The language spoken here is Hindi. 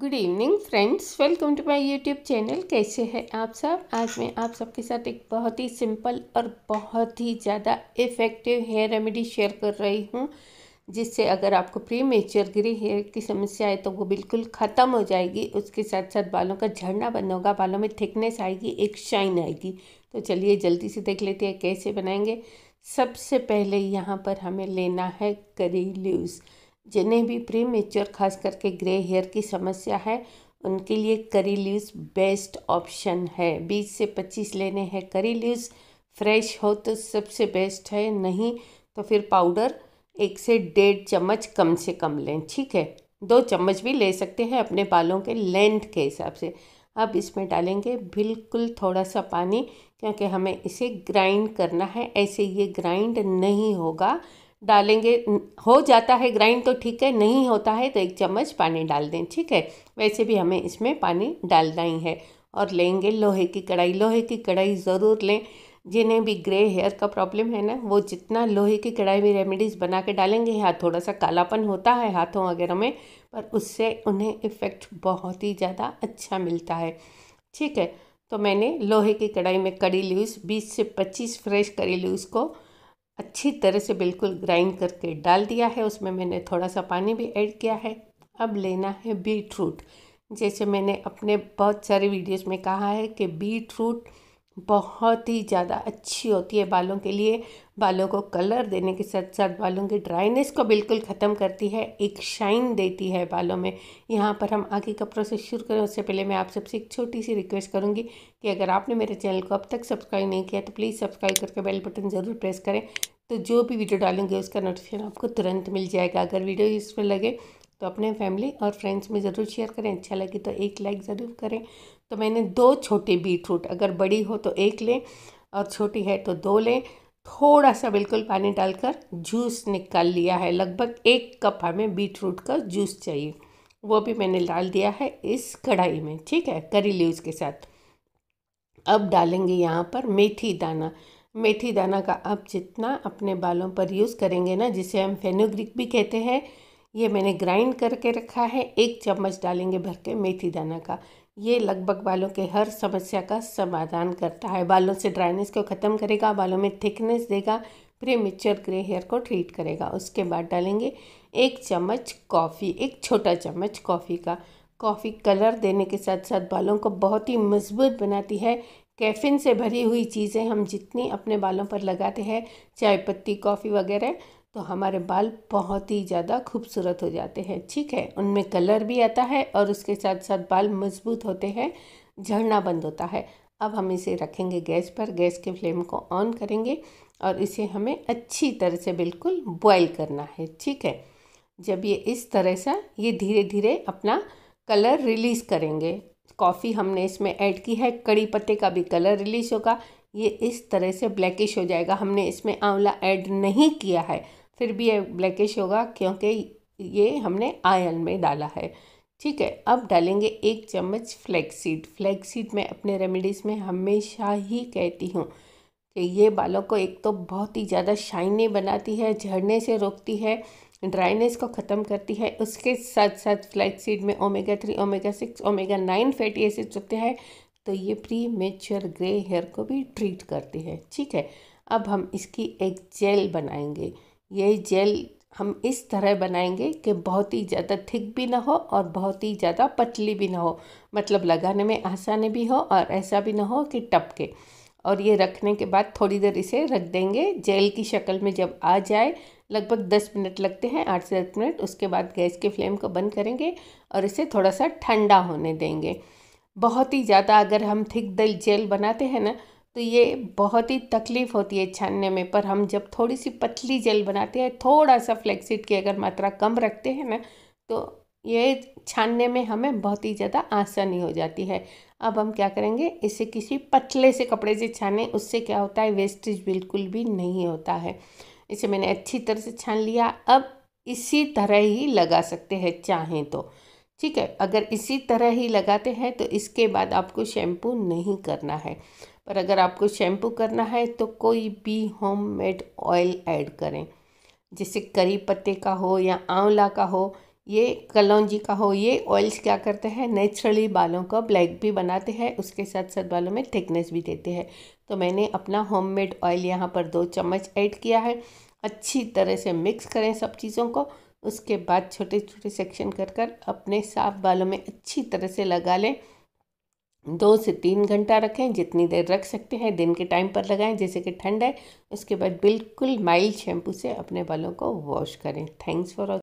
good evening friends welcome to my YouTube channel कैसे हैं आप सब आज मैं आप सबके साथ एक बहुत ही सिंपल और बहुत ही ज़्यादा इफ़ेक्टिव हेयर रेमेडी शेयर कर रही हूँ जिससे अगर आपको प्री मेचर ग्री हेयर की समस्या है तो वो बिल्कुल ख़त्म हो जाएगी उसके साथ साथ बालों का झड़ना बंद होगा बालों में थिकनेस आएगी एक शाइन आएगी तो चलिए जल्दी से देख लेते हैं कैसे बनाएंगे सबसे पहले यहाँ पर हमें लेना है करी लीव्स जिन्हें भी प्री मेच्योर खास करके ग्रे हेयर की समस्या है उनके लिए करी लीव्स बेस्ट ऑप्शन है बीस से पच्चीस लेने हैं करी लीव्स फ्रेश हो तो सबसे बेस्ट है नहीं तो फिर पाउडर एक से डेढ़ चम्मच कम से कम लें ठीक है दो चम्मच भी ले सकते हैं अपने बालों के लेंथ के हिसाब से अब इसमें डालेंगे बिल्कुल थोड़ा सा पानी क्योंकि हमें इसे ग्राइंड करना है ऐसे ये ग्राइंड नहीं होगा डालेंगे हो जाता है ग्राइंड तो ठीक है नहीं होता है तो एक चम्मच पानी डाल दें ठीक है वैसे भी हमें इसमें पानी डालना ही है और लेंगे लोहे की कढ़ाई लोहे की कढ़ाई ज़रूर लें जिन्हें भी ग्रे हेयर का प्रॉब्लम है ना वो जितना लोहे की कढ़ाई में रेमेडीज़ बना के डालेंगे हाँ थोड़ा सा कालापन होता है हाथों वगैरह में पर उससे उन्हें इफ़ेक्ट बहुत ही ज़्यादा अच्छा मिलता है ठीक है तो मैंने लोहे की कढ़ाई में कड़ी लीव्स बीस से पच्चीस फ्रेश करी लीव्स को अच्छी तरह से बिल्कुल ग्राइंड करके डाल दिया है उसमें मैंने थोड़ा सा पानी भी ऐड किया है अब लेना है बीट रूट जैसे मैंने अपने बहुत सारे वीडियोस में कहा है कि बीट रूट बहुत ही ज़्यादा अच्छी होती है बालों के लिए बालों को कलर देने के साथ साथ बालों की ड्राइनेस को बिल्कुल ख़त्म करती है एक शाइन देती है बालों में यहाँ पर हम आगे का प्रोसेस शुरू करें उससे पहले मैं आप सबसे एक छोटी सी रिक्वेस्ट करूँगी कि अगर आपने मेरे चैनल को अब तक सब्सक्राइब नहीं किया तो प्लीज़ सब्सक्राइब करके बेल बटन ज़रूर प्रेस करें तो जो भी वीडियो डालेंगे उसका नोटिफिकेशन आपको तुरंत मिल जाएगा अगर वीडियो यूजफुल लगे तो अपने फैमिली और फ्रेंड्स में ज़रूर शेयर करें अच्छा लगे तो एक लाइक ज़रूर करें तो मैंने दो छोटे बीटरूट अगर बड़ी हो तो एक लें और छोटी है तो दो लें थोड़ा सा बिल्कुल पानी डालकर जूस निकाल लिया है लगभग एक कप हमें बीटरूट का जूस चाहिए वो भी मैंने डाल दिया है इस कढ़ाई में ठीक है करी लीव्स के साथ अब डालेंगे यहाँ पर मेथी दाना मेथी दाना का आप जितना अपने बालों पर यूज़ करेंगे ना जिसे हम फेनोग्रिक भी कहते हैं ये मैंने ग्राइंड करके रखा है एक चम्मच डालेंगे भर के मेथी दाना का ये लगभग बालों के हर समस्या का समाधान करता है बालों से ड्राइनेस को ख़त्म करेगा बालों में थिकनेस देगा प्रीमेच्योर ग्रे हेयर को ट्रीट करेगा उसके बाद डालेंगे एक चम्मच कॉफ़ी एक छोटा चम्मच कॉफ़ी का कॉफ़ी कलर देने के साथ साथ बालों को बहुत ही मजबूत बनाती है कैफिन से भरी हुई चीज़ें हम जितनी अपने बालों पर लगाते हैं चाय पत्ती कॉफ़ी वगैरह तो हमारे बाल बहुत ही ज़्यादा खूबसूरत हो जाते हैं ठीक है उनमें कलर भी आता है और उसके साथ साथ बाल मजबूत होते हैं झड़ना बंद होता है अब हम इसे रखेंगे गैस पर गैस के फ्लेम को ऑन करेंगे और इसे हमें अच्छी तरह से बिल्कुल बॉईल करना है ठीक है जब ये इस तरह सा ये धीरे धीरे अपना कलर रिलीज़ करेंगे कॉफ़ी हमने इसमें ऐड की है कड़ी पत्ते का भी कलर रिलीज़ होगा ये इस तरह से ब्लैकिश हो जाएगा हमने इसमें आंवला ऐड नहीं किया है फिर भी ये ब्लैकिश होगा क्योंकि ये हमने आयन में डाला है ठीक है अब डालेंगे एक चम्मच फ्लैक्सीड फ्लैक्सीड मैं अपने रेमेडीज़ में हमेशा ही कहती हूँ कि ये बालों को एक तो बहुत ही ज़्यादा शाइनी बनाती है झड़ने से रोकती है ड्राइनेस को ख़त्म करती है उसके साथ साथ फ्लैक्सीड में omega three omega six omega nine fatty acids होते हैं तो ये प्री मेच्योर ग्रे हेयर को भी ट्रीट करती है ठीक है अब हम इसकी एक जेल बनाएंगे ये जेल हम इस तरह बनाएंगे कि बहुत ही ज़्यादा थिक भी ना हो और बहुत ही ज़्यादा पतली भी ना हो मतलब लगाने में आसानी भी हो और ऐसा भी ना हो कि टपके और ये रखने के बाद थोड़ी देर इसे रख देंगे जेल की शक्ल में जब आ जाए लगभग दस मिनट लगते हैं आठ से दस मिनट उसके बाद गैस के फ्लेम को बंद करेंगे और इसे थोड़ा सा ठंडा होने देंगे बहुत ही ज़्यादा अगर हम थिक दल जेल बनाते हैं ना तो ये बहुत ही तकलीफ़ होती है छानने में पर हम जब थोड़ी सी पतली जेल बनाते हैं थोड़ा सा फ्लेक्सिड की अगर मात्रा कम रखते हैं ना तो ये छानने में हमें बहुत ही ज़्यादा आसानी हो जाती है अब हम क्या करेंगे इसे किसी पतले से कपड़े से छाने उससे क्या होता है वेस्टेज बिल्कुल भी नहीं होता है इसे मैंने अच्छी तरह से छान लिया अब इसी तरह ही लगा सकते हैं चाहें तो ठीक है अगर इसी तरह ही लगाते हैं तो इसके बाद आपको शैम्पू नहीं करना है पर अगर आपको शैम्पू करना है तो कोई भी होममेड ऑयल ऐड करें जैसे करी पत्ते का हो या आंवला का हो ये कलौजी का हो ये ऑयल्स क्या करते हैं नेचुरली बालों को ब्लैक भी बनाते हैं उसके साथ साथ बालों में थिकनेस भी देते हैं तो मैंने अपना होममेड ऑयल यहाँ पर दो चम्मच ऐड किया है अच्छी तरह से मिक्स करें सब चीज़ों को उसके बाद छोटे छोटे सेक्शन कर कर अपने साफ बालों में अच्छी तरह से लगा लें दो से तीन घंटा रखें जितनी देर रख सकते हैं दिन के टाइम पर लगाएं जैसे कि ठंड है उसके बाद बिल्कुल माइल्ड शैम्पू से अपने बालों को वॉश करें थैंक्स फॉर